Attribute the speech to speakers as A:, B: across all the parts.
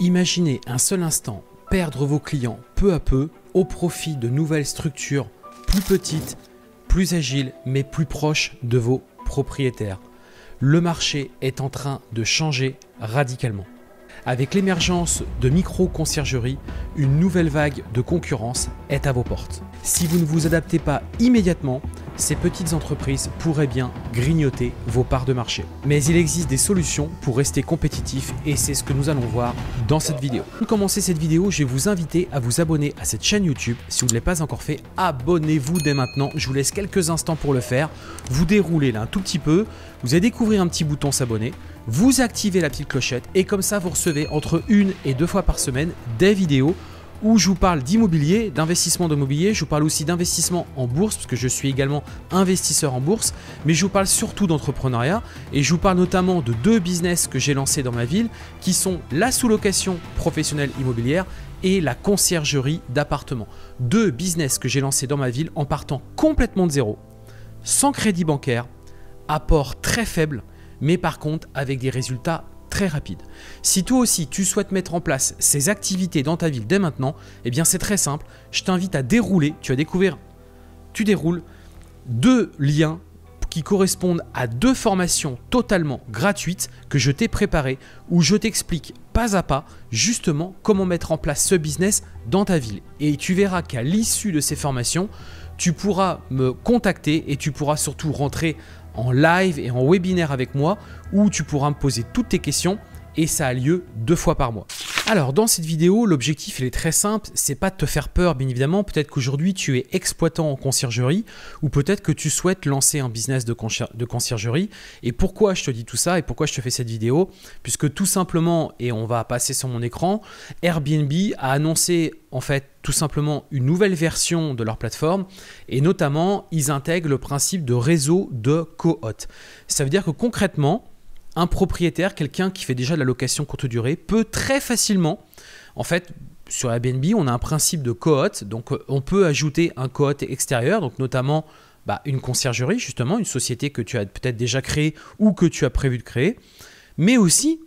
A: Imaginez un seul instant perdre vos clients peu à peu au profit de nouvelles structures plus petites, plus agiles, mais plus proches de vos propriétaires. Le marché est en train de changer radicalement. Avec l'émergence de micro conciergeries une nouvelle vague de concurrence est à vos portes. Si vous ne vous adaptez pas immédiatement, ces petites entreprises pourraient bien grignoter vos parts de marché. Mais il existe des solutions pour rester compétitif et c'est ce que nous allons voir dans cette vidéo. Pour commencer cette vidéo, je vais vous inviter à vous abonner à cette chaîne YouTube. Si vous ne l'avez pas encore fait, abonnez-vous dès maintenant. Je vous laisse quelques instants pour le faire. Vous déroulez là un tout petit peu, vous allez découvrir un petit bouton s'abonner, vous activez la petite clochette et comme ça vous recevez entre une et deux fois par semaine des vidéos où je vous parle d'immobilier, d'investissement d'immobilier, je vous parle aussi d'investissement en bourse, parce que je suis également investisseur en bourse, mais je vous parle surtout d'entrepreneuriat, et je vous parle notamment de deux business que j'ai lancés dans ma ville, qui sont la sous-location professionnelle immobilière et la conciergerie d'appartements. Deux business que j'ai lancés dans ma ville en partant complètement de zéro, sans crédit bancaire, apport très faible, mais par contre avec des résultats rapide. Si toi aussi tu souhaites mettre en place ces activités dans ta ville dès maintenant, eh bien c'est très simple, je t'invite à dérouler, tu as découvert, tu déroules deux liens qui correspondent à deux formations totalement gratuites que je t'ai préparées où je t'explique pas à pas justement comment mettre en place ce business dans ta ville. Et tu verras qu'à l'issue de ces formations, tu pourras me contacter et tu pourras surtout rentrer en live et en webinaire avec moi où tu pourras me poser toutes tes questions et ça a lieu deux fois par mois. Alors dans cette vidéo, l'objectif il est très simple, c'est pas de te faire peur bien évidemment, peut-être qu'aujourd'hui tu es exploitant en conciergerie ou peut-être que tu souhaites lancer un business de, de, conciergerie. Et pourquoi je te dis tout ça et pourquoi je te fais cette vidéo Puisque tout simplement, et on va passer sur mon écran, Airbnb a annoncé en fait tout simplement une nouvelle version de leur plateforme et notamment ils intègrent le principe de réseau de cohorte. Ça veut dire que concrètement, un propriétaire, quelqu'un qui fait déjà de la location courte durée, peut très facilement, en fait, sur Airbnb, on a un principe de cohote. donc euh, on peut ajouter un cohorte extérieur, donc notamment bah, une conciergerie, justement, une société que tu as peut-être déjà créée ou que tu as prévu de créer, mais aussi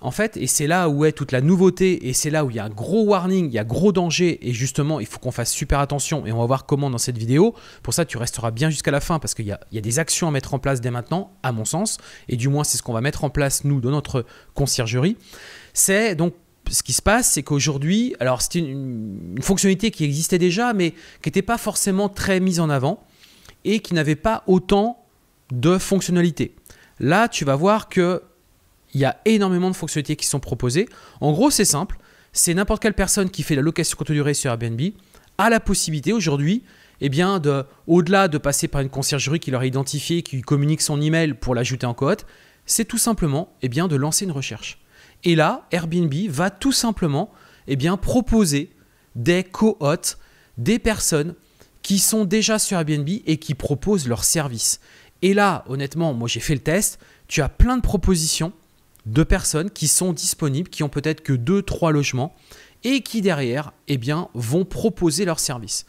A: en fait, et c'est là où est toute la nouveauté, et c'est là où il y a un gros warning, il y a gros danger, et justement, il faut qu'on fasse super attention, et on va voir comment dans cette vidéo. Pour ça, tu resteras bien jusqu'à la fin, parce qu'il y, a des actions à mettre en place dès maintenant, à mon sens, et du moins, c'est ce qu'on va mettre en place, nous, dans notre conciergerie. C'est donc ce qui se passe, c'est qu'aujourd'hui, alors c'était une fonctionnalité qui existait déjà, mais qui n'était pas forcément très mise en avant, et qui n'avait pas autant de fonctionnalités. Là, tu vas voir que il y a énormément de fonctionnalités qui sont proposées. En gros, c'est simple. C'est n'importe quelle personne qui fait la location courte durée sur Airbnb a la possibilité aujourd'hui, eh bien, de, au-delà de passer par une conciergerie qui leur a identifié, qui lui communique son email pour l'ajouter en cohorte, c'est tout simplement eh bien, de lancer une recherche. Et là, Airbnb va tout simplement eh bien, proposer des cohortes, des personnes qui sont déjà sur Airbnb et qui proposent leur service. Et là, honnêtement, moi j'ai fait le test, tu as plein de propositions de personnes qui sont disponibles, qui ont peut-être que deux, trois logements et qui derrière eh bien, vont proposer leurs services.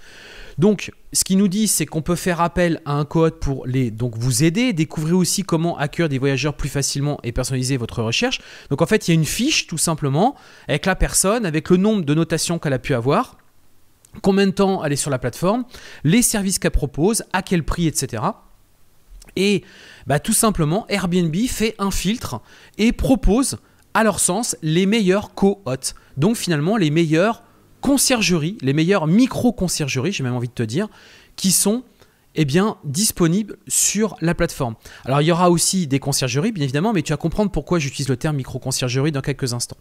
A: Donc ce qu'il nous dit, c'est qu'on peut faire appel à un code pour les, donc vous aider, découvrir aussi comment accueillir des voyageurs plus facilement et personnaliser votre recherche. Donc en fait, il y a une fiche tout simplement avec la personne, avec le nombre de notations qu'elle a pu avoir combien de temps elle est sur la plateforme, les services qu'elle propose, à quel prix, etc. Et bah, tout simplement, Airbnb fait un filtre et propose à leur sens les meilleurs co-hôtes. Donc finalement, les meilleures conciergeries, les meilleures micro-conciergeries, j'ai même envie de te dire, qui sont eh bien, disponibles sur la plateforme. Alors il y aura aussi des conciergeries, bien évidemment, mais tu vas comprendre pourquoi j'utilise le terme micro-conciergerie dans quelques instants.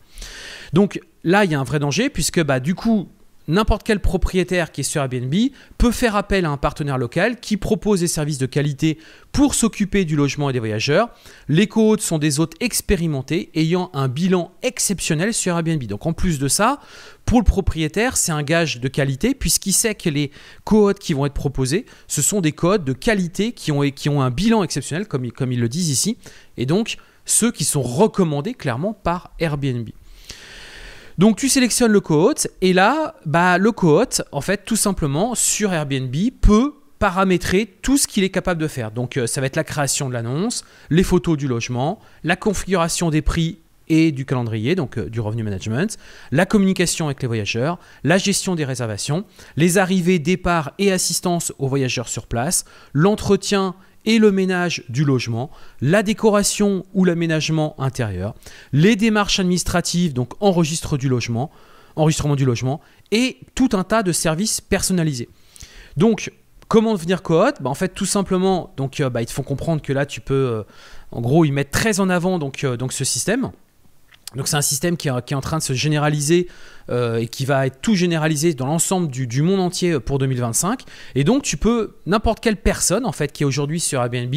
A: Donc là, il y a un vrai danger, puisque bah, du coup, n'importe quel propriétaire qui est sur Airbnb peut faire appel à un partenaire local qui propose des services de qualité pour s'occuper du logement et des voyageurs. Les co-hôtes sont des hôtes expérimentés ayant un bilan exceptionnel sur Airbnb. Donc en plus de ça, pour le propriétaire, c'est un gage de qualité puisqu'il sait que les co-hôtes qui vont être proposés, ce sont des codes de qualité qui ont, un bilan exceptionnel, comme, comme ils le disent ici, et donc ceux qui sont recommandés clairement par Airbnb. Donc tu sélectionnes le co-hôte, et là, bah, le co-hôte, en fait, tout simplement, sur Airbnb, peut paramétrer tout ce qu'il est capable de faire. Donc euh, ça va être la création de l'annonce, les photos du logement, la configuration des prix et du calendrier, donc euh, du revenu management, la communication avec les voyageurs, la gestion des réservations, les arrivées, départs et assistance aux voyageurs sur place, l'entretien et le ménage du logement, la décoration ou l'aménagement intérieur, les démarches administratives, donc enregistre du logement, enregistrement du logement, et tout un tas de services personnalisés. Donc, comment devenir cohorte bah, En fait, tout simplement, donc, euh, bah, ils te font comprendre que là, tu peux, euh, en gros, ils mettent très en avant donc, euh, donc ce système. Donc c'est un système qui, est en train de se généraliser euh, et qui va être tout généralisé dans l'ensemble du, monde entier euh, pour 2025. Et donc tu peux, n'importe quelle personne en fait qui est aujourd'hui sur Airbnb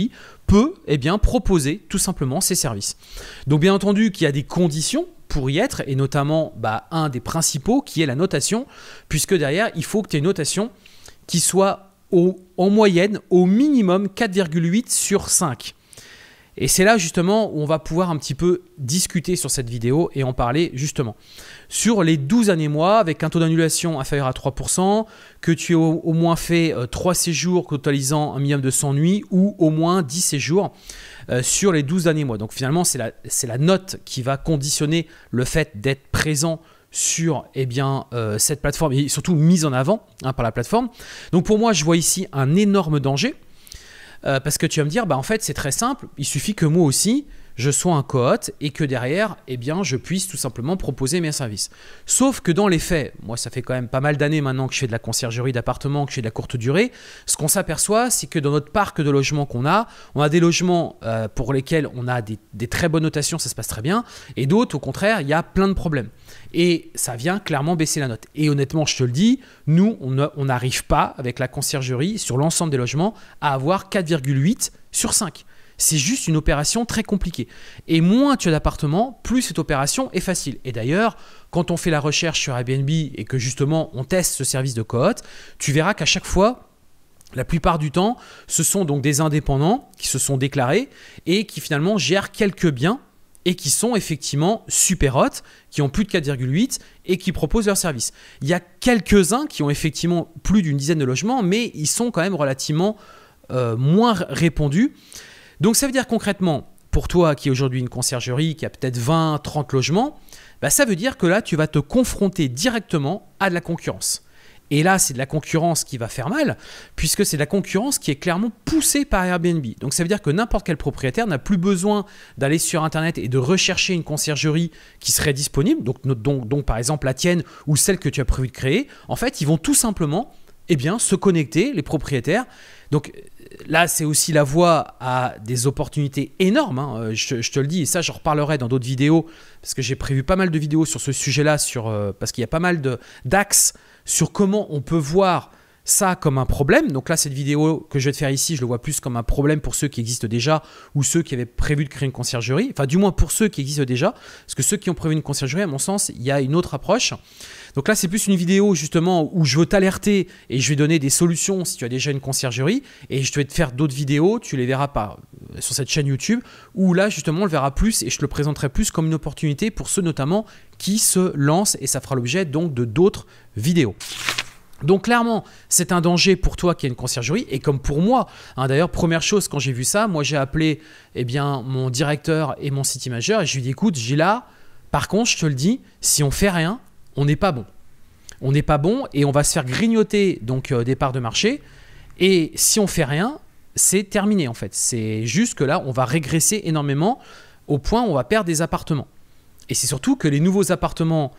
A: peut eh bien, proposer tout simplement ses services. Donc bien entendu qu'il y a des conditions pour y être et notamment bah, un des principaux qui est la notation puisque derrière il faut que tu aies une notation qui soit en moyenne au minimum 4,8 sur 5. Et c'est là justement où on va pouvoir un petit peu discuter sur cette vidéo et en parler justement. Sur les 12 années mois, avec un taux d'annulation inférieur à 3%, que tu aies au, moins fait 3 euh, séjours totalisant un minimum de 100 nuits ou au moins 10 séjours euh, sur les 12 années mois. Donc finalement, c'est la, la note qui va conditionner le fait d'être présent sur eh bien, euh, cette plateforme et surtout mise en avant hein, par la plateforme. Donc pour moi, je vois ici un énorme danger. Euh, parce que tu vas me dire, bah en fait c'est très simple, il suffit que moi aussi je sois un cohôte et que derrière, eh bien, je puisse tout simplement proposer mes services. Sauf que dans les faits, moi, ça fait quand même pas mal d'années maintenant que je fais de la conciergerie d'appartement, que je fais de la courte durée. Ce qu'on s'aperçoit, c'est que dans notre parc de logements qu'on a, on a des logements euh, pour lesquels on a des, des très bonnes notations, ça se passe très bien, et d'autres, au contraire, il y a plein de problèmes. Et ça vient clairement baisser la note. Et honnêtement, je te le dis, nous, on n'arrive pas, avec la conciergerie, sur l'ensemble des logements, à avoir 4,8 sur 5. C'est juste une opération très compliquée. Et moins tu as d'appartements, plus cette opération est facile. Et d'ailleurs, quand on fait la recherche sur Airbnb et que justement on teste ce service de cohorte, tu verras qu'à chaque fois, la plupart du temps, ce sont donc des indépendants qui se sont déclarés et qui finalement gèrent quelques biens et qui sont effectivement super hot, qui ont plus de 4,8 et qui proposent leur service. Il y a quelques-uns qui ont effectivement plus d'une dizaine de logements, mais ils sont quand même relativement euh, moins répandus. Donc ça veut dire concrètement, pour toi qui est aujourd'hui une conciergerie, qui a peut-être 20, 30 logements, bah, ça veut dire que là, tu vas te confronter directement à de la concurrence. Et là, c'est de la concurrence qui va faire mal, puisque c'est de la concurrence qui est clairement poussée par Airbnb. Donc ça veut dire que n'importe quel propriétaire n'a plus besoin d'aller sur Internet et de rechercher une conciergerie qui serait disponible, donc, donc, donc par exemple la tienne ou celle que tu as prévu de créer. En fait, ils vont tout simplement eh bien, se connecter, les propriétaires. Donc là, c'est aussi la voie à des opportunités énormes, hein. euh, je, te le dis, et ça, je reparlerai dans d'autres vidéos, parce que j'ai prévu pas mal de vidéos sur ce sujet-là, euh, parce qu'il y a pas mal d'axes sur comment on peut voir ça comme un problème. Donc là, cette vidéo que je vais te faire ici, je le vois plus comme un problème pour ceux qui existent déjà ou ceux qui avaient prévu de créer une conciergerie. Enfin, du moins pour ceux qui existent déjà. Parce que ceux qui ont prévu une conciergerie, à mon sens, il y a une autre approche. Donc là, c'est plus une vidéo justement où je veux t'alerter et je vais donner des solutions si tu as déjà une conciergerie. Et je vais te faire d'autres vidéos, tu les verras pas euh, sur cette chaîne YouTube, où là, justement, on le verra plus et je te le présenterai plus comme une opportunité pour ceux notamment qui se lancent et ça fera l'objet donc de d'autres vidéos. Donc clairement, c'est un danger pour toi qui es une conciergerie et comme pour moi. Hein. D'ailleurs, première chose quand j'ai vu ça, moi j'ai appelé eh bien, mon directeur et mon city manager et je lui ai dit écoute, j'ai là, par contre, je te le dis, si on fait rien, on n'est pas bon. On n'est pas bon et on va se faire grignoter donc euh, des parts de marché. Et si on fait rien, c'est terminé en fait. C'est juste que là, on va régresser énormément au point où on va perdre des appartements. Et c'est surtout que les nouveaux appartements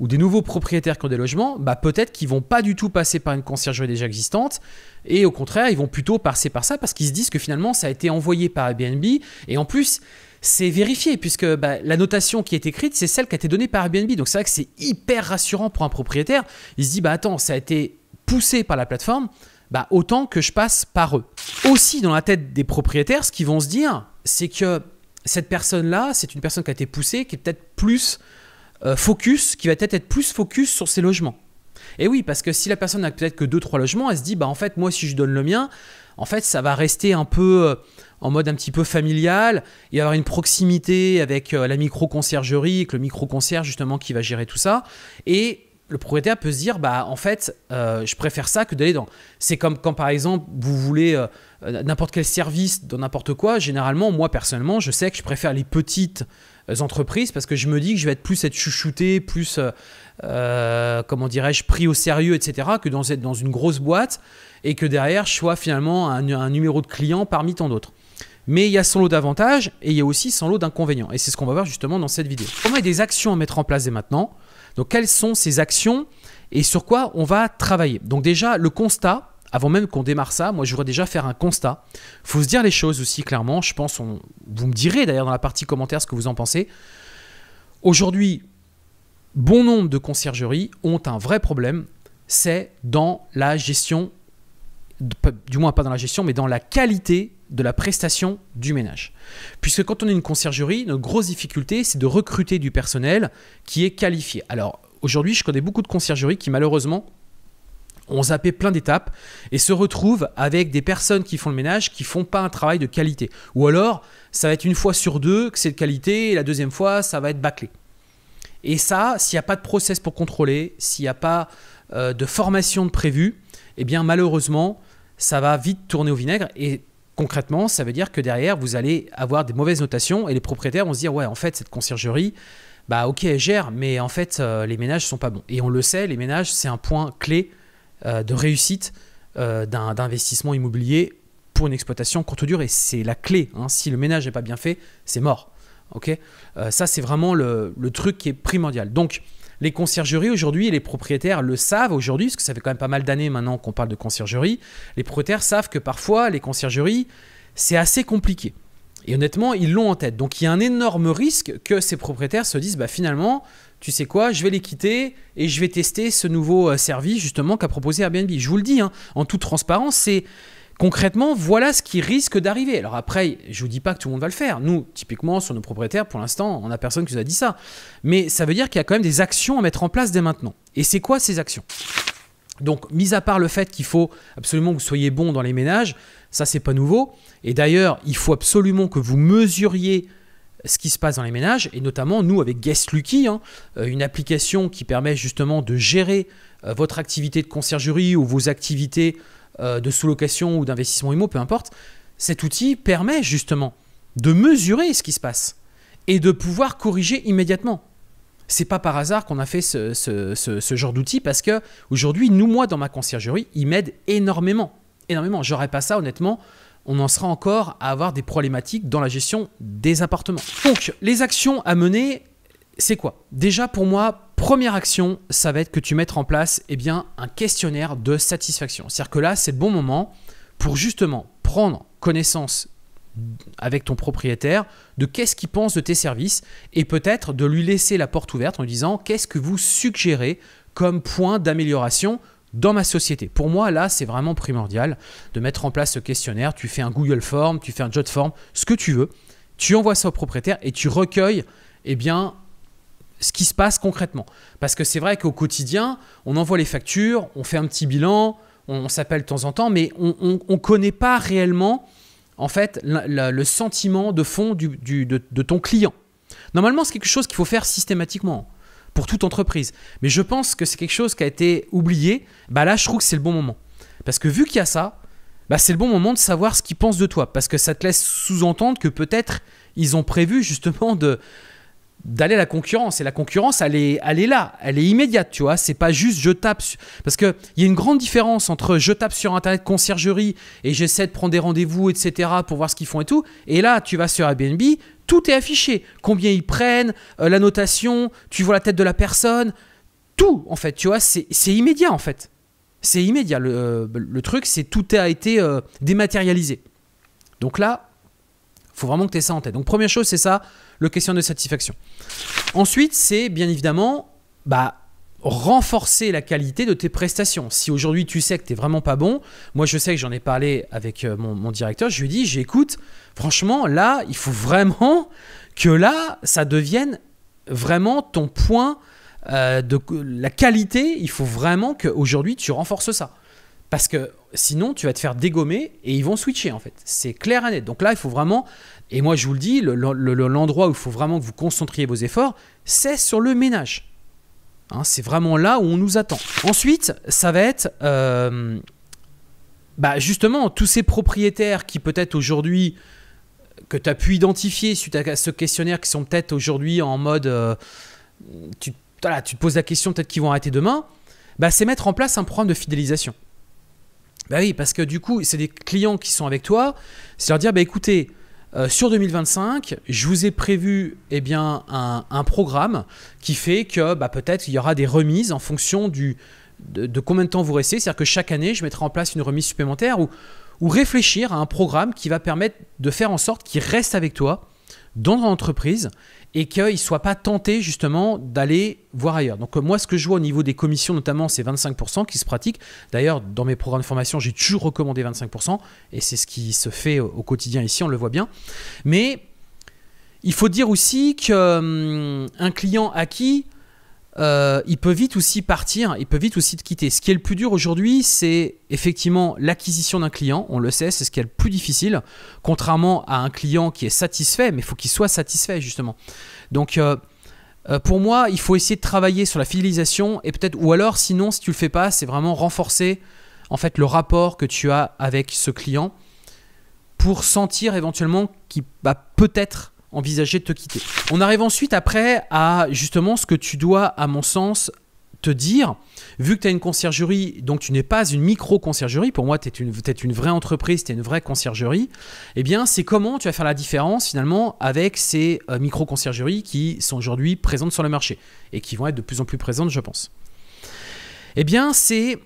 A: ou des nouveaux propriétaires qui ont des logements, bah peut-être qu'ils vont pas du tout passer par une conciergerie déjà existante et au contraire, ils vont plutôt passer par ça parce qu'ils se disent que finalement ça a été envoyé par Airbnb et en plus c'est vérifié puisque bah, la notation qui est écrite c'est celle qui a été donnée par Airbnb donc c'est vrai que c'est hyper rassurant pour un propriétaire. Il se dit bah attends ça a été poussé par la plateforme, bah autant que je passe par eux. Aussi dans la tête des propriétaires, ce qu'ils vont se dire c'est que cette personne là c'est une personne qui a été poussée qui est peut-être plus euh, focus, qui va peut-être être plus focus sur ses logements. Et oui, parce que si la personne n'a peut-être que 2-3 logements, elle se dit, bah en fait, moi, si je donne le mien, en fait, ça va rester un peu euh, en mode un petit peu familial. et y avoir une proximité avec euh, la micro-conciergerie, avec le micro-concierge justement qui va gérer tout ça. Et le propriétaire peut se dire, bah en fait, je préfère ça que d'aller dans. C'est comme quand par exemple vous voulez n'importe quel service dans n'importe quoi. Généralement, moi personnellement, je sais que je préfère les petites euh, entreprises parce que je me dis que je vais être plus être chouchouté, plus, euh, euh, comment dirais-je, pris au sérieux, etc., que dans, être dans une grosse boîte et que derrière, je sois finalement un, un numéro de client parmi tant d'autres. Mais il y a son lot d'avantages et il y a aussi son lot d'inconvénients. Et c'est ce qu'on va voir justement dans cette vidéo. On a des actions à mettre en place dès maintenant. Donc quelles sont ces actions et sur quoi on va travailler Donc déjà, le constat, avant même qu'on démarre ça, moi, je voudrais déjà faire un constat. faut se dire les choses aussi clairement. Je pense, on, vous me direz d'ailleurs dans la partie commentaire ce que vous en pensez. Aujourd'hui, bon nombre de conciergeries ont un vrai problème, c'est dans la gestion, du moins pas dans la gestion, mais dans la qualité de la prestation du ménage. Puisque quand on est une conciergerie, notre grosse difficulté, c'est de recruter du personnel qui est qualifié. Alors aujourd'hui, je connais beaucoup de conciergeries qui malheureusement on zappé plein d'étapes et se retrouve avec des personnes qui font le ménage qui font pas un travail de qualité. Ou alors, ça va être une fois sur deux que c'est de qualité et la deuxième fois, ça va être bâclé. Et ça, s'il n'y a pas de process pour contrôler, s'il n'y a pas euh, de formation de prévu, eh bien malheureusement, ça va vite tourner au vinaigre et Concrètement, ça veut dire que derrière, vous allez avoir des mauvaises notations et les propriétaires vont se dire Ouais, en fait, cette conciergerie, bah ok, elle gère, mais en fait, euh, les ménages sont pas bons. Et on le sait, les ménages, c'est un point clé euh, de réussite euh, d'un investissement immobilier pour une exploitation courte durée. C'est la clé. Hein. Si le ménage n'est pas bien fait, c'est mort. Okay euh, ça, c'est vraiment le, truc qui est primordial. Donc, les conciergeries aujourd'hui les propriétaires le savent aujourd'hui, parce que ça fait quand même pas mal d'années maintenant qu'on parle de conciergerie. Les propriétaires savent que parfois, les conciergeries, c'est assez compliqué. Et honnêtement, ils l'ont en tête. Donc il y a un énorme risque que ces propriétaires se disent bah, finalement, tu sais quoi, je vais les quitter et je vais tester ce nouveau euh, service justement qu'a proposé Airbnb. Je vous le dis, hein, en toute transparence, c'est concrètement, voilà ce qui risque d'arriver. Alors après, je vous dis pas que tout le monde va le faire. Nous, typiquement, sur nos propriétaires, pour l'instant, on n'a personne qui nous a dit ça. Mais ça veut dire qu'il y a quand même des actions à mettre en place dès maintenant. Et c'est quoi ces actions donc, mis à part le fait qu'il faut absolument que vous soyez bon dans les ménages, ça c'est pas nouveau. Et d'ailleurs, il faut absolument que vous mesuriez ce qui se passe dans les ménages, et notamment nous avec Guest Lucky, hein, euh, une application qui permet justement de gérer euh, votre activité de conciergerie ou vos activités euh, de sous-location ou d'investissement immo, peu importe, cet outil permet justement de mesurer ce qui se passe et de pouvoir corriger immédiatement. C'est pas par hasard qu'on a fait ce, genre d'outil parce que aujourd'hui, nous, moi, dans ma conciergerie, il m'aide énormément. Énormément. J'aurais pas ça, honnêtement, on en sera encore à avoir des problématiques dans la gestion des appartements. Donc, les actions à mener, c'est quoi Déjà, pour moi, première action, ça va être que tu mettes en place eh bien, un questionnaire de satisfaction. C'est-à-dire que là, c'est le bon moment pour justement prendre connaissance avec ton propriétaire de qu'est-ce qu'il pense de tes services et peut-être de lui laisser la porte ouverte en lui disant qu'est-ce que vous suggérez comme point d'amélioration dans ma société. Pour moi, là, c'est vraiment primordial de mettre en place ce questionnaire. Tu fais un Google Form, tu fais un Jot Form, ce que tu veux. Tu envoies ça au propriétaire et tu recueilles eh bien, ce qui se passe concrètement. Parce que c'est vrai qu'au quotidien, on envoie les factures, on fait un petit bilan, on, s'appelle de temps en temps, mais on ne connaît pas réellement en fait le sentiment de fond de ton client. Normalement, c'est quelque chose qu'il faut faire systématiquement pour toute entreprise. Mais je pense que c'est quelque chose qui a été oublié. Bah là, je trouve que c'est le bon moment. Parce que vu qu'il y a ça, bah c'est le bon moment de savoir ce qu'ils pensent de toi. Parce que ça te laisse sous-entendre que peut-être ils ont prévu justement de d'aller à la concurrence. Et la concurrence, elle est, là, elle est immédiate, tu vois. C'est pas juste je tape. Parce qu'il y a une grande différence entre je tape sur Internet conciergerie et j'essaie de prendre des rendez-vous, etc., pour voir ce qu'ils font et tout. Et là, tu vas sur Airbnb, tout est affiché. Combien ils prennent, euh, la notation, tu vois la tête de la personne. Tout, en fait, tu vois, c'est immédiat, en fait. C'est immédiat. Le, euh, truc, c'est tout a été euh, dématérialisé. Donc là, faut vraiment que tu aies ça en tête. Donc première chose, c'est ça, le question de satisfaction. Ensuite, c'est bien évidemment, bah, renforcer la qualité de tes prestations. Si aujourd'hui tu sais que t'es vraiment pas bon, moi je sais que j'en ai parlé avec euh, mon, directeur, je lui dis, j'écoute, franchement là, il faut vraiment que là, ça devienne vraiment ton point euh, de la qualité, il faut vraiment qu'aujourd'hui tu renforces ça. Parce que sinon, tu vas te faire dégommer et ils vont switcher en fait. C'est clair et net. Donc là, il faut vraiment, et moi je vous le dis, l'endroit où il faut vraiment que vous concentriez vos efforts, c'est sur le ménage. Hein, c'est vraiment là où on nous attend. Ensuite, ça va être... Euh, bah justement, tous ces propriétaires qui peut-être aujourd'hui que tu as pu identifier suite à ce questionnaire qui sont peut-être aujourd'hui en mode euh, tu, te poses la question peut-être qu'ils vont arrêter demain, bah, c'est mettre en place un programme de fidélisation. Bah oui, parce que du coup, c'est des clients qui sont avec toi, c'est leur dire bah écoutez, euh, sur 2025, je vous ai prévu eh bien, un, programme qui fait que bah, peut-être il y aura des remises en fonction du, de, combien de temps vous restez. C'est-à-dire que chaque année, je mettrai en place une remise supplémentaire ou, ou réfléchir à un programme qui va permettre de faire en sorte qu'il reste avec toi dans l'entreprise entreprise et qu'ils ne soient pas tentés justement d'aller voir ailleurs. Donc euh, moi, ce que je vois au niveau des commissions notamment, c'est 25% qui se pratiquent. D'ailleurs, dans mes programmes de formation, j'ai toujours recommandé 25% et c'est ce qui se fait au quotidien ici, on le voit bien. Mais il faut dire aussi qu'un hum, client acquis euh, il peut vite aussi partir, il peut vite aussi te quitter. Ce qui est le plus dur aujourd'hui, c'est effectivement l'acquisition d'un client, on le sait, c'est ce qui est le plus difficile, contrairement à un client qui est satisfait, mais il faut qu'il soit satisfait justement. Donc euh, euh, pour moi, il faut essayer de travailler sur la fidélisation et peut-être, ou alors sinon, si tu le fais pas, c'est vraiment renforcer en fait le rapport que tu as avec ce client pour sentir éventuellement qu'il va peut-être envisager de te quitter. On arrive ensuite après à justement ce que tu dois, à mon sens, te dire, vu que tu as une conciergerie, donc tu n'es pas une micro-conciergerie, pour moi tu es une, une vraie entreprise, tu es une vraie conciergerie, eh bien c'est comment tu vas faire la différence finalement avec ces euh, micro-conciergeries qui sont aujourd'hui présentes sur le marché et qui vont être de plus en plus présentes je pense. Eh bien c'est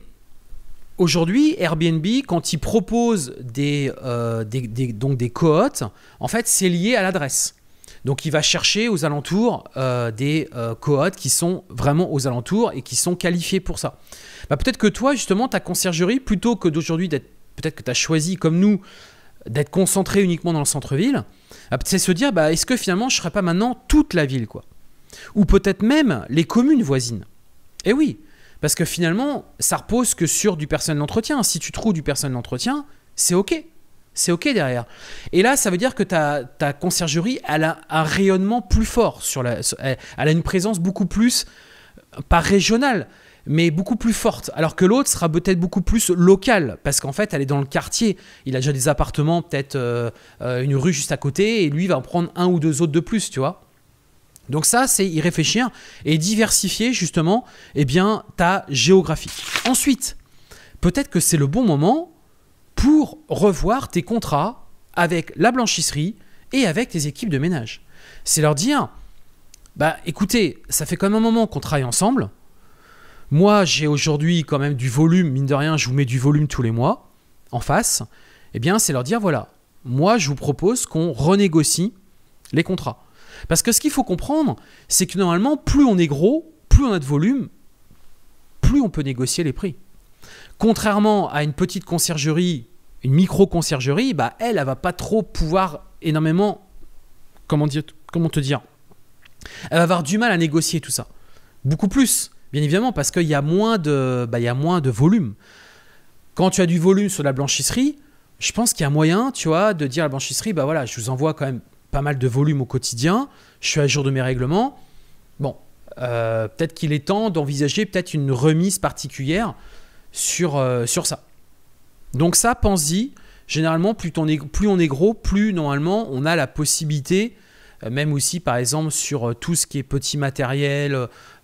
A: Aujourd'hui, Airbnb, quand il propose euh, des, des, en fait, c'est lié à l'adresse. Donc, il va chercher aux alentours euh, des euh, qui sont vraiment aux alentours et qui sont qualifiés pour ça. Bah, peut-être que toi, justement, ta conciergerie, plutôt que d'aujourd'hui d'être, peut-être que tu as choisi comme nous d'être concentré uniquement dans le centre-ville, bah, c'est se dire, bah, est-ce que finalement, je ne serais pas maintenant toute la ville, quoi Ou peut-être même les communes voisines. Eh oui, parce que finalement, ça repose que sur du personnel d'entretien. Si tu trouves du personnel d'entretien, c'est OK. C'est OK derrière. Et là, ça veut dire que ta, ta conciergerie, elle a un rayonnement plus fort. Sur la, elle a une présence beaucoup plus, euh, pas régionale, mais beaucoup plus forte. Alors que l'autre sera peut-être beaucoup plus locale, parce qu'en fait, elle est dans le quartier. Il a déjà des appartements, peut-être euh, euh, une rue juste à côté, et lui va en prendre un ou deux autres de plus, tu vois. Donc ça, c'est y réfléchir et diversifier justement eh bien, ta géographie. Ensuite, peut-être que c'est le bon moment pour revoir tes contrats avec la blanchisserie et avec tes équipes de ménage. C'est leur dire, bah écoutez, ça fait quand même un moment qu'on travaille ensemble. Moi, j'ai aujourd'hui quand même du volume, mine de rien, je vous mets du volume tous les mois en face. Eh bien, c'est leur dire, voilà, moi, je vous propose qu'on renégocie les contrats. Parce que ce qu'il faut comprendre, c'est que normalement, plus on est gros, plus on a de volume, plus on peut négocier les prix. Contrairement à une petite conciergerie, une micro-conciergerie, bah elle, elle va pas trop pouvoir énormément, comment, dire, comment te dire, elle va avoir du mal à négocier tout ça. Beaucoup plus, bien évidemment, parce qu'il y, a moins de, bah, y a moins de volume. Quand tu as du volume sur la blanchisserie, je pense qu'il y a moyen, tu vois, de dire à la blanchisserie, bah voilà, je vous envoie quand même pas mal de volume au quotidien, je suis à jour de mes règlements. Bon, euh, peut-être qu'il est temps d'envisager peut-être une remise particulière sur, euh, sur ça. Donc ça, pense-y. Généralement, plus, on est, plus on est gros, plus normalement on a la possibilité, euh, même aussi par exemple sur tout ce qui est petit matériel,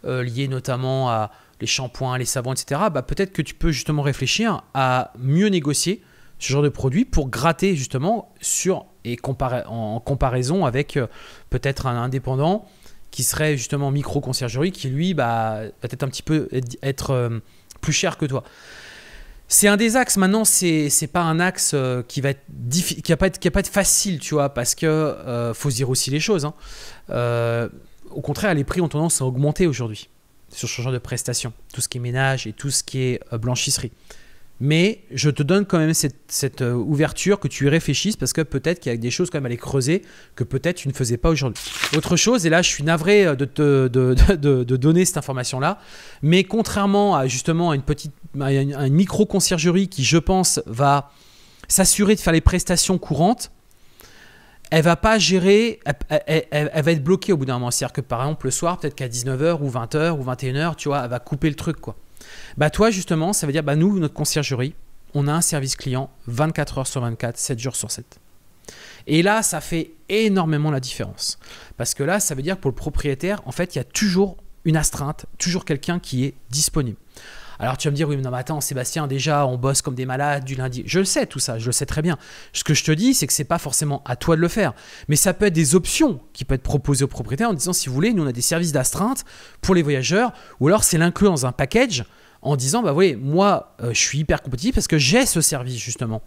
A: lié notamment à les shampoings, les savons, etc., bah, peut-être que tu peux justement réfléchir à mieux négocier ce genre de produit pour gratter justement sur et en, comparaison avec euh, peut-être un indépendant qui serait justement micro-conciergerie, qui lui bah, va peut-être un petit peu être, euh, plus cher que toi. C'est un des axes. Maintenant, c'est n'est pas un axe euh, qui va être qui pas être qui pas être facile, tu vois, parce que faut se dire aussi les choses. Hein. au contraire, les prix ont tendance à augmenter aujourd'hui sur ce genre de prestations, tout ce qui est ménage et tout ce qui est blanchisserie mais je te donne quand même cette, euh, ouverture, que tu y réfléchisses, parce que peut-être qu'il y a des choses quand même à les creuser que peut-être tu ne faisais pas aujourd'hui. Autre chose, et là je suis navré euh, de, te, donner cette information-là, mais contrairement à justement à une, petite, une, micro-conciergerie qui, je pense, va s'assurer de faire les prestations courantes, elle va pas gérer, elle, elle, va être bloquée au bout d'un moment. C'est-à-dire que par exemple, le soir, peut-être qu'à 19h ou 20h ou 21h, tu vois, elle va couper le truc, quoi. Bah toi justement, ça veut dire bah nous notre conciergerie, on a un service client 24 heures sur 24, 7 jours sur 7. Et là, ça fait énormément la différence. Parce que là, ça veut dire que pour le propriétaire, en fait, il y a toujours une astreinte, toujours quelqu'un qui est disponible. Alors tu vas me dire, oui, mais non, mais attends, Sébastien, déjà, on bosse comme des malades du lundi. Je le sais, tout ça, je le sais très bien. Ce que je te dis, c'est que ce n'est pas forcément à toi de le faire. Mais ça peut être des options qui peuvent être proposées aux propriétaires en disant, si vous voulez, nous, on a des services d'astreinte pour les voyageurs, ou alors c'est l'inclure dans un package en disant, bah, vous voyez, moi, euh, je suis hyper compétitif parce que j'ai ce service, justement.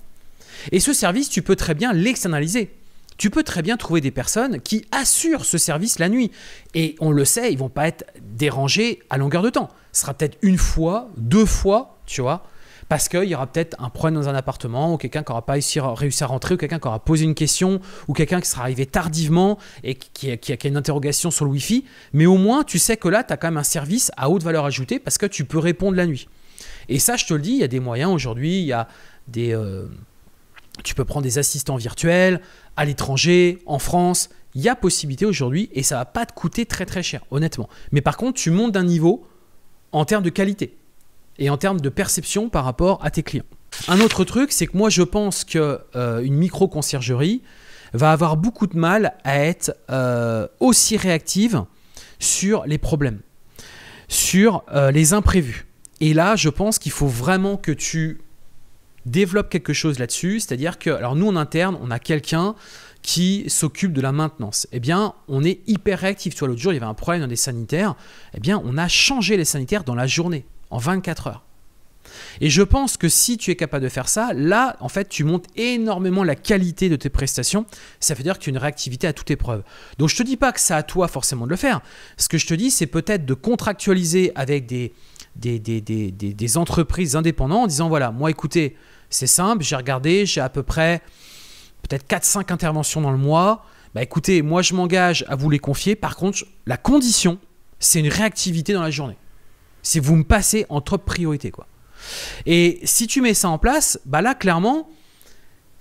A: Et ce service, tu peux très bien l'externaliser tu peux très bien trouver des personnes qui assurent ce service la nuit. Et on le sait, ils vont pas être dérangés à longueur de temps sera peut-être une fois, deux fois, tu vois, parce qu'il y aura peut-être un problème dans un appartement, ou quelqu'un qui n'aura pas réussi à rentrer, ou quelqu'un qui aura posé une question, ou quelqu'un qui sera arrivé tardivement et qui a, une interrogation sur le Wi-Fi. Mais au moins, tu sais que là, tu as quand même un service à haute valeur ajoutée parce que tu peux répondre la nuit. Et ça, je te le dis, il y a des moyens aujourd'hui, il y a des... Euh, tu peux prendre des assistants virtuels à l'étranger, en France. Il y a possibilité aujourd'hui et ça va pas te coûter très très cher, honnêtement. Mais par contre, tu montes d'un niveau en termes de qualité et en termes de perception par rapport à tes clients. Un autre truc, c'est que moi je pense que euh, une micro conciergerie va avoir beaucoup de mal à être euh, aussi réactive sur les problèmes, sur euh, les imprévus. Et là, je pense qu'il faut vraiment que tu développes quelque chose là-dessus, c'est-à-dire que alors nous en interne, on a quelqu'un qui s'occupe de la maintenance. Eh bien, on est hyper réactif. Tu l'autre jour, il y avait un problème dans les sanitaires. Eh bien, on a changé les sanitaires dans la journée, en 24 heures. Et je pense que si tu es capable de faire ça, là, en fait, tu montes énormément la qualité de tes prestations. Ça veut dire que tu as une réactivité à toute épreuve. Donc, je ne te dis pas que c'est à toi forcément de le faire. Ce que je te dis, c'est peut-être de contractualiser avec des, des, des entreprises indépendantes en disant, voilà, moi, écoutez, c'est simple, j'ai regardé, j'ai à peu près peut-être 4-5 interventions dans le mois. Bah écoutez, moi je m'engage à vous les confier. Par contre, la condition, c'est une réactivité dans la journée. C'est vous me passez en top priorité. Quoi. Et si tu mets ça en place, bah là, clairement,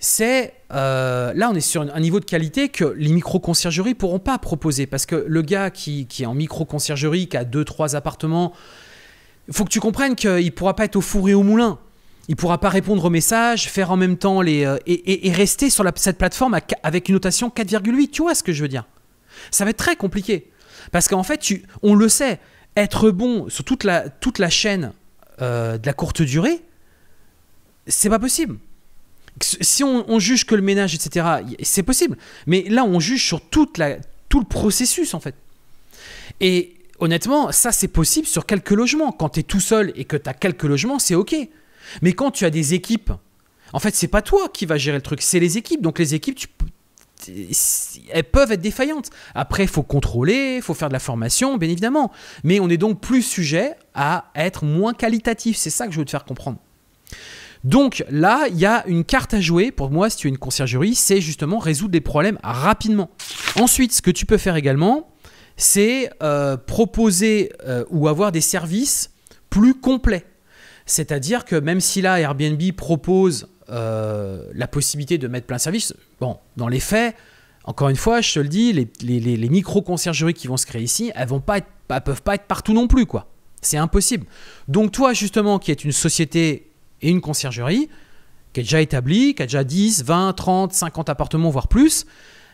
A: c'est euh, là on est sur un niveau de qualité que les micro-conciergeries pourront pas proposer parce que le gars qui, est en micro-conciergerie, qui a deux trois appartements, faut que tu comprennes qu'il pourra pas être au four et au moulin il pourra pas répondre aux messages, faire en même temps les euh, et, rester sur cette plateforme avec une notation 4,8. Tu vois ce que je veux dire Ça va être très compliqué parce qu'en fait, tu, on le sait, être bon sur toute la toute la chaîne euh, de la courte durée, c'est pas possible. Si on, juge que le ménage, etc., c'est possible. Mais là, on juge sur toute la, tout le processus, en fait. Et honnêtement, ça, c'est possible sur quelques logements. Quand tu es tout seul et que tu as quelques logements, c'est OK. Mais quand tu as des équipes, en fait, c'est pas toi qui vas gérer le truc, c'est les équipes. Donc les équipes, tu, elles peuvent être défaillantes. Après, il faut contrôler, il faut faire de la formation, bien évidemment. Mais on est donc plus sujet à être moins qualitatif. C'est ça que je veux te faire comprendre. Donc là, il y a une carte à jouer pour moi si tu es une conciergerie, c'est justement résoudre des problèmes rapidement. Ensuite, ce que tu peux faire également, c'est euh, proposer euh, ou avoir des services plus complets. C'est-à-dire que même si là, Airbnb propose euh, la possibilité de mettre plein service, bon, dans les faits, encore une fois, je te le dis, les, micro-conciergeries qui vont se créer ici, elles vont pas peuvent pas être partout non plus, quoi. C'est impossible. Donc toi, justement, qui es une société et une conciergerie, qui est déjà établie, qui a déjà 10, 20, 30, 50 appartements, voire plus,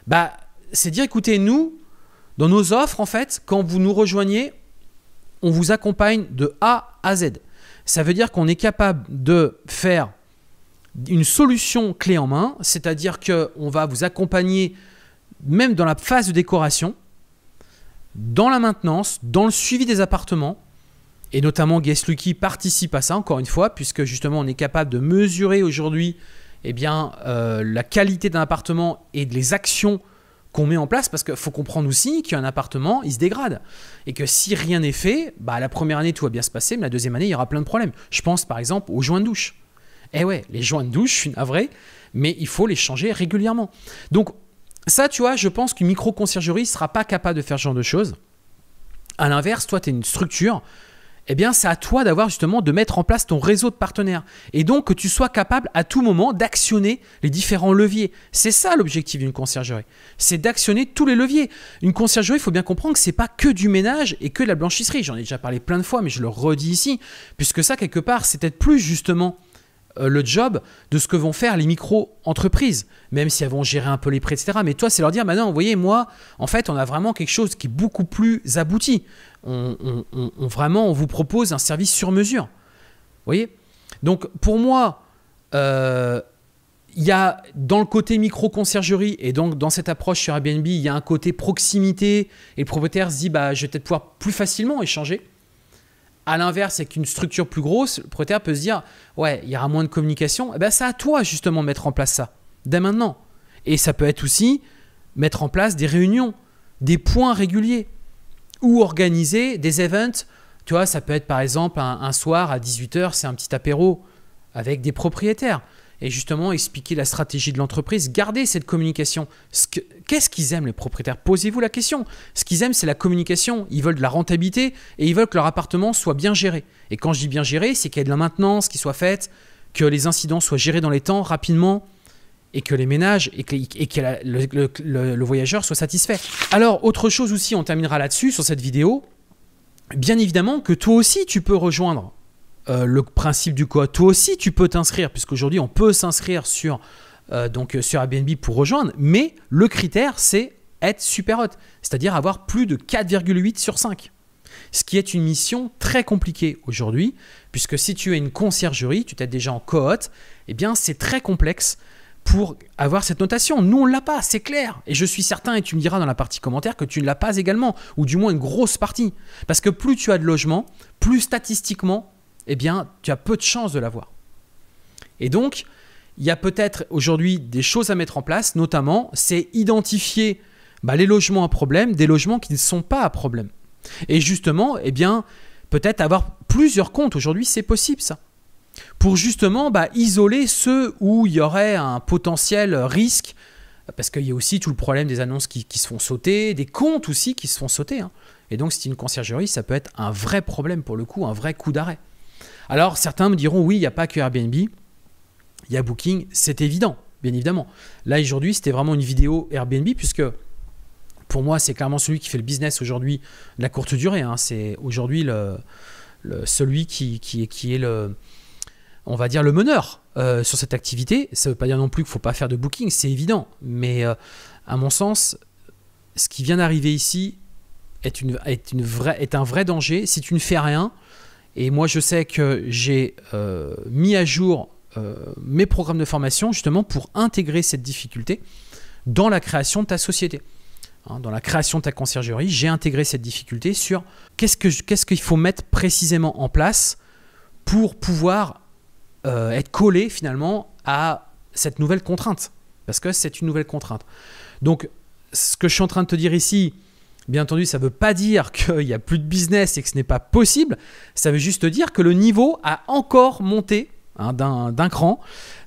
A: bah, c'est dire, écoutez, nous, dans nos offres, en fait, quand vous nous rejoignez, on vous accompagne de A à Z ça veut dire qu'on est capable de faire une solution clé en main, c'est-à-dire qu'on va vous accompagner même dans la phase de décoration, dans la maintenance, dans le suivi des appartements, et notamment Guest participe à ça encore une fois, puisque justement on est capable de mesurer aujourd'hui eh euh, la qualité d'un appartement et les actions qu'on met en place parce qu'il faut comprendre aussi qu'un appartement, il se dégrade. Et que si rien n'est fait, bah, la première année, tout va bien se passer, mais la deuxième année, il y aura plein de problèmes. Je pense par exemple aux joints de douche. et eh ouais, les joints de douche, je suis mais il faut les changer régulièrement. Donc, ça, tu vois, je pense qu'une micro-conciergerie sera pas capable de faire ce genre de choses. À l'inverse, toi, tu es une structure eh bien, c'est à toi d'avoir justement de mettre en place ton réseau de partenaires. Et donc, que tu sois capable à tout moment d'actionner les différents leviers. C'est ça l'objectif d'une conciergerie. C'est d'actionner tous les leviers. Une conciergerie, il faut bien comprendre que c'est pas que du ménage et que de la blanchisserie. J'en ai déjà parlé plein de fois, mais je le redis ici. Puisque ça, quelque part, c'est peut-être plus justement euh, le job de ce que vont faire les micro-entreprises, même si elles vont gérer un peu les prêts, etc. Mais toi, c'est leur dire, maintenant, vous voyez, moi, en fait, on a vraiment quelque chose qui est beaucoup plus abouti. On, vraiment, on vous propose un service sur mesure. Vous voyez Donc, pour moi, euh, il y a dans le côté micro-conciergerie, et donc dans cette approche sur Airbnb, il y a un côté proximité, et le propriétaire se dit, bah, je vais peut-être pouvoir plus facilement échanger à l'inverse, avec une structure plus grosse, le propriétaire peut se dire Ouais, il y aura moins de communication. Eh ben, c'est à toi justement de mettre en place ça, dès maintenant. Et ça peut être aussi mettre en place des réunions, des points réguliers, ou organiser des events. Tu vois, ça peut être par exemple un soir à 18h, c'est un petit apéro avec des propriétaires et justement expliquer la stratégie de l'entreprise. garder cette communication. Qu'est-ce qu'ils aiment les propriétaires Posez-vous la question. Ce qu'ils aiment, c'est la communication. Ils veulent de la rentabilité et ils veulent que leur appartement soit bien géré. Et quand je dis bien géré, c'est qu'il y ait de la maintenance qui soit faite, que les incidents soient gérés dans les temps, rapidement, et que les ménages et que, le, le voyageur soit satisfait. Alors, autre chose aussi, on terminera là-dessus, sur cette vidéo. Bien évidemment que toi aussi, tu peux rejoindre euh, le principe du co-hôte, Toi aussi, tu peux t'inscrire, puisqu'aujourd'hui, on peut s'inscrire sur, euh, euh, sur Airbnb pour rejoindre, mais le critère, c'est être super hot, c'est-à-dire avoir plus de 4,8 sur 5. Ce qui est une mission très compliquée aujourd'hui, puisque si tu es une conciergerie, tu t'es déjà en co-hôte, et eh bien, c'est très complexe pour avoir cette notation. Nous, on ne l'a pas, c'est clair. Et je suis certain, et tu me diras dans la partie commentaire, que tu ne l'as pas également, ou du moins une grosse partie. Parce que plus tu as de logements, plus statistiquement, eh bien, tu as peu de chances de l'avoir. Et donc, il y a peut-être aujourd'hui des choses à mettre en place, notamment, c'est identifier bah, les logements à problème, des logements qui ne sont pas à problème. Et justement, eh bien, peut-être avoir plusieurs comptes. Aujourd'hui, c'est possible ça. Pour justement bah, isoler ceux où il y aurait un potentiel risque, parce qu'il y a aussi tout le problème des annonces qui, se font sauter, des comptes aussi qui se font sauter. Hein. Et donc, si une conciergerie, ça peut être un vrai problème pour le coup, un vrai coup d'arrêt. Alors certains me diront oui, il n'y a pas que Airbnb, il y a Booking, c'est évident, bien évidemment. Là aujourd'hui, c'était vraiment une vidéo Airbnb puisque pour moi, c'est clairement celui qui fait le business aujourd'hui de la courte durée. Hein. C'est aujourd'hui celui qui, qui, qui est le, on va dire, le meneur euh, sur cette activité. Ça ne veut pas dire non plus qu'il ne faut pas faire de booking, c'est évident. Mais euh, à mon sens, ce qui vient d'arriver ici est, est, une vraie, est un vrai danger. Si tu ne fais rien, et moi, je sais que j'ai euh, mis à jour euh, mes programmes de formation justement pour intégrer cette difficulté dans la création de ta société. Hein, dans la création de ta conciergerie, j'ai intégré cette difficulté sur qu'est-ce qu'il faut mettre précisément en place pour pouvoir euh, être collé finalement à cette nouvelle contrainte. Parce que c'est une nouvelle contrainte. Donc, ce que je suis en train de te dire ici, Bien entendu, ça ne veut pas dire qu'il n'y a plus de business et que ce n'est pas possible. Ça veut juste dire que le niveau a encore monté hein, d'un cran.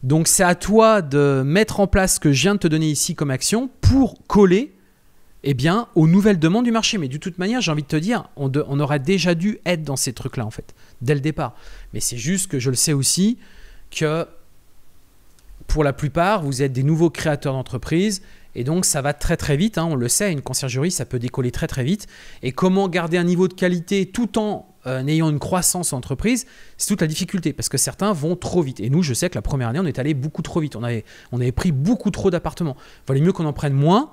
A: Donc c'est à toi de mettre en place ce que je viens de te donner ici comme action pour coller eh bien, aux nouvelles demandes du marché. Mais de toute manière, j'ai envie de te dire, on, aurait on, aura déjà dû être dans ces trucs-là, en fait, dès le départ. Mais c'est juste que je le sais aussi que pour la plupart, vous êtes des nouveaux créateurs d'entreprises et donc ça va très très vite, hein, on le sait, une conciergerie ça peut décoller très très vite. Et comment garder un niveau de qualité tout en euh, ayant une croissance entreprise, c'est toute la difficulté parce que certains vont trop vite. Et nous, je sais que la première année, on est allé beaucoup trop vite. On avait, on avait pris beaucoup trop d'appartements. Il valait mieux qu'on en prenne moins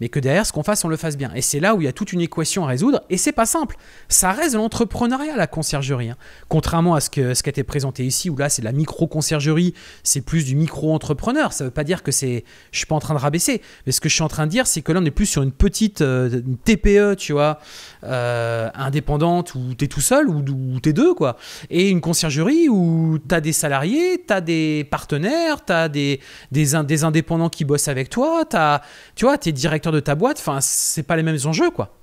A: mais que derrière, ce qu'on fasse, on le fasse bien. Et c'est là où il y a toute une équation à résoudre, et c'est pas simple. Ça reste de l'entrepreneuriat, la conciergerie. Hein. Contrairement à ce, que, ce qui a été présenté ici, où là, c'est de la micro-conciergerie, c'est plus du micro-entrepreneur. Ça veut pas dire que c'est, je suis pas en train de rabaisser, mais ce que je suis en train de dire, c'est que là, on est plus sur une petite TPE, euh, e, tu vois, euh, indépendante, où tu es tout seul, ou où tu es deux, quoi. Et une conciergerie où tu as des salariés, tu as des partenaires, tu as des, des, des, indépendants qui bossent avec toi, as, tu vois, tu es directeur de ta boîte, enfin, c'est pas les mêmes enjeux, quoi.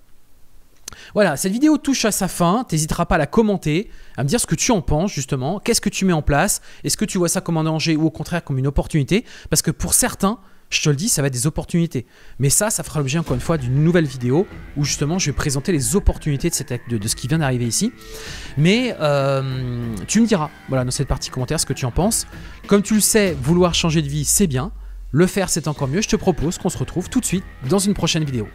A: Voilà, cette vidéo touche à sa fin, t'hésiteras pas à la commenter, à me dire ce que tu en penses justement, qu'est-ce que tu mets en place, est-ce que tu vois ça comme un danger ou au contraire comme une opportunité, parce que pour certains, je te le dis, ça va être des opportunités. Mais ça, ça fera l'objet encore une fois d'une nouvelle vidéo où justement je vais présenter les opportunités de, ce qui vient d'arriver ici. Mais euh, tu me diras, voilà, dans cette partie commentaire, ce que tu en penses. Comme tu le sais, vouloir changer de vie, c'est bien. Le faire, c'est encore mieux. Je te propose qu'on se retrouve tout de suite dans une prochaine vidéo.